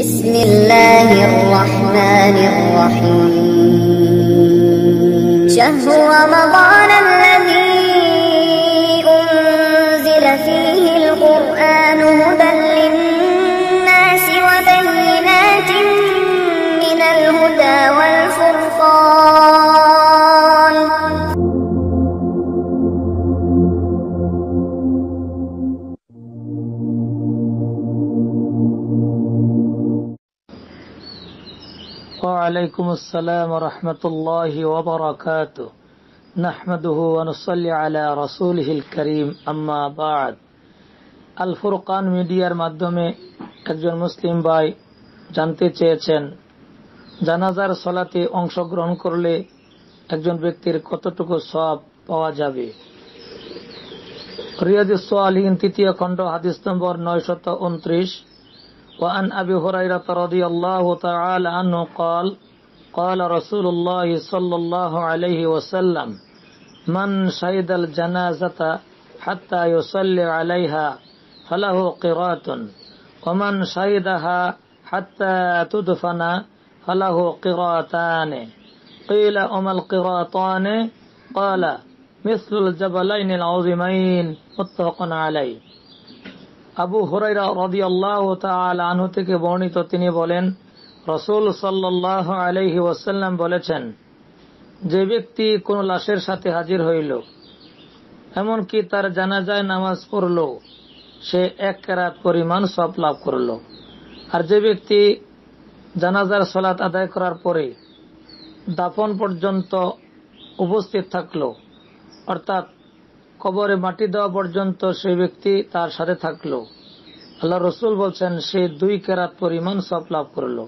بسم الله الرحمن الرحيم شهر رمضان الذي وعليكم السلام ورحمة الله وبركاته نحمده ونصلي على رسوله الكريم أما بعد আল ফুরকান মিডিয়ার মাধ্যমে একজন মুসলিম ভাই জানতে চেয়েছেন জানাজার সলাতে অংশগ্রহণ করলে একজন ব্যক্তির কতটুকু সব পাওয়া যাবে রিয়াজ আলহীন তৃতীয় খণ্ড হাদিস নম্বর নয় শত উনত্রিশ وعن أبي هريرة رضي الله تعالى عنه قال قال رسول الله صلى الله عليه وسلم من شهد الجنازة حتى يصلي عليها فله قراط ومن شهدها حتى تدفن فله قراطان قيل وما القراطان قال مثل الجبلين العظيمين متفق عليه আবু হরাইরা রদি আল্লাহ আনহু থেকে বর্ণিত তিনি বলেন রসুল সাল্লাহ আলহি ওয়াসাল্লাম বলেছেন যে ব্যক্তি কোন লাশের সাথে হাজির হইল এমনকি তার জানাজায় নামাজ পড়ল সে এক কেরাত পরিমাণ সব লাভ করল আর যে ব্যক্তি জানাজার সলাত আদায় করার পরে দাফন পর্যন্ত উপস্থিত থাকল অর্থাৎ কবরে মাটি দেওয়া পর্যন্ত সেই ব্যক্তি তার সাথে থাকলো আল্লাহ রসুল বলছেন সে দুই কেরাত পরিমাণ সব লাভ করল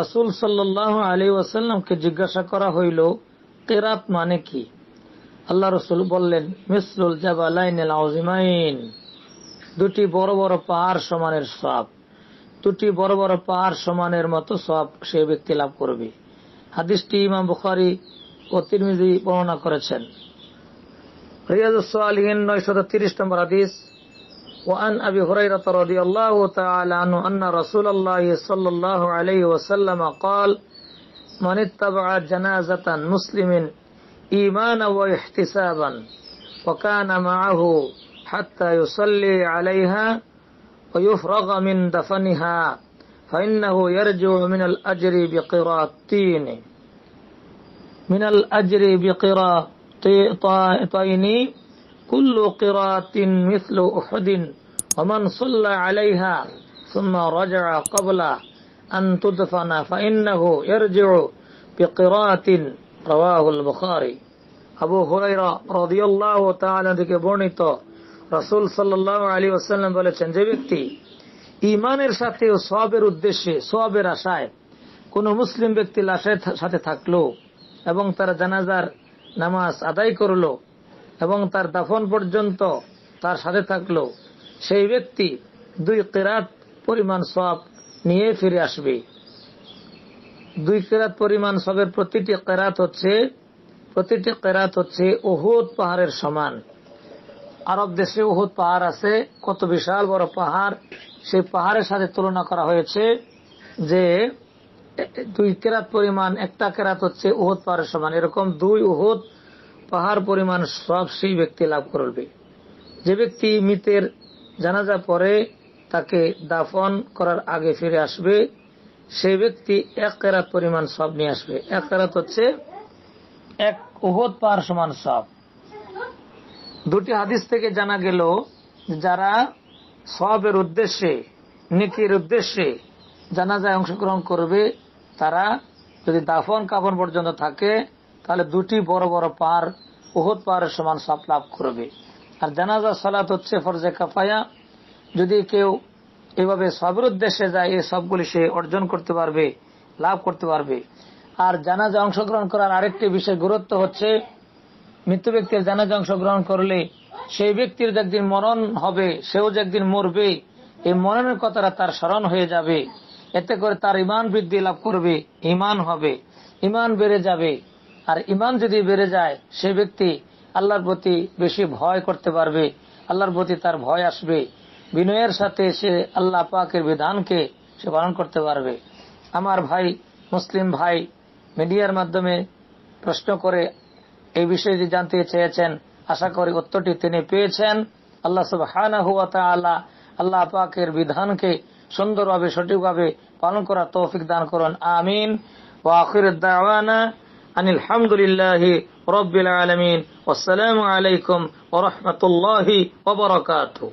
রসুল সাল্লাহ আলী ওয়াসাল্লামকে জিজ্ঞাসা করা হইল কেরাত মানে কি আল্লাহ রসুল বললেন মিসরুল জাবালাইনেল আউজিমাইন দুটি বড় বড় পাহাড় সমানের সাপ দুটি বড় বড় পাহাড় সমানের মতো সব সে ব্যক্তি লাভ করবে হাদিসটি ইমাম বুখারি ও তিরমিজি বর্ণনা করেছেন رياض الصالحين নয়শত তিরিশ مرديس وأن وعن أبي هريرة رضي الله تعالى عنه أن رسول الله صلى الله عليه وسلم قال من اتبع جنازة مسلم إيمانا واحتسابا وكان معه حتى يصلي عليها ويفرغ من دفنها فإنه يرجع من الأجر بقراطين من الأجر بقراطين তাইনি কুল্লু কিরাতিন মিসলু উহদিন ومن صلى عليها ثم رجع قبل أن تدفن فإنه يرجع بقراءة رواه البخاري আবু হুরাইরা রাদিয়াল্লাহু তাআলা থেকে বর্ণিত রাসূল সাল্লাল্লাহু আলাইহি ওয়াসাল্লাম বলেছেন যে ব্যক্তি ঈমানের সাথে ও সওয়াবের উদ্দেশ্যে সওয়াবের আশায় কোন মুসলিম ব্যক্তি লাশের সাথে থাকলো এবং তার জানাজার নামাজ আদায় করল এবং তার দাফন পর্যন্ত তার সাথে থাকল সেই ব্যক্তি দুই কেরাত পরিমাণ সব নিয়ে ফিরে আসবে দুই কেরাত পরিমাণ সবের প্রতিটি কেরাত হচ্ছে প্রতিটি কেরাত হচ্ছে ওহুদ পাহাড়ের সমান আরব দেশে উহুদ পাহাড় আছে কত বিশাল বড় পাহাড় সেই পাহাড়ের সাথে তুলনা করা হয়েছে যে দুই কেরাত পরিমাণ একটা কেরাত হচ্ছে উহদ পাহাড়ের সমান এরকম দুই ওহত পাহাড় পরিমাণ সব সেই ব্যক্তি লাভ করবে যে ব্যক্তি মৃতের জানাজা পরে তাকে দাফন করার আগে ফিরে আসবে সে ব্যক্তি এক কেরাত পরিমাণ সব নিয়ে আসবে এক কেরাত হচ্ছে এক উহদ পাহাড় সমান সব দুটি হাদিস থেকে জানা গেল যারা সবের উদ্দেশ্যে নেকির উদ্দেশ্যে জানাজায় অংশগ্রহণ করবে তারা যদি দাফন কাফন পর্যন্ত থাকে তাহলে দুটি বড় বড় পার উহুদ পাহাড়ের সমান সাপ লাভ করবে আর জানাজা সালাত হচ্ছে ফরজে কাফায়া যদি কেউ এভাবে সবের উদ্দেশ্যে যায় এই সবগুলি সে অর্জন করতে পারবে লাভ করতে পারবে আর জানাজা অংশগ্রহণ করার আরেকটি বিশেষ গুরুত্ব হচ্ছে মৃত্যু ব্যক্তির জানাজা অংশগ্রহণ করলে সেই ব্যক্তির যে একদিন মরণ হবে সেও যে একদিন মরবে এই মরণের কথাটা তার স্মরণ হয়ে যাবে এতে করে তার ইমান বৃদ্ধি লাভ করবে ইমান হবে ইমান বেড়ে যাবে আর ইমান যদি বেড়ে যায় সে ব্যক্তি আল্লাহর প্রতি বেশি ভয় করতে পারবে আল্লাহর প্রতি তার ভয় আসবে বিনয়ের সাথে সে আল্লাহ পাকের বিধানকে সে পালন করতে পারবে আমার ভাই মুসলিম ভাই মিডিয়ার মাধ্যমে প্রশ্ন করে এই বিষয়টি জানতে চেয়েছেন আশা করি উত্তরটি তিনি পেয়েছেন আল্লাহ আল্লাহ আল্লাহ পাকের বিধানকে সুন্দরভাবে সঠিকভাবে পালন করার তৌফিক দান করুন আমিন ওয়াখির দাওয়ানা আনিল হামদুলিল্লাহ রবিল আলমিন আসসালামু আলাইকুম ওরহমতুল্লাহি ওবরাকাতু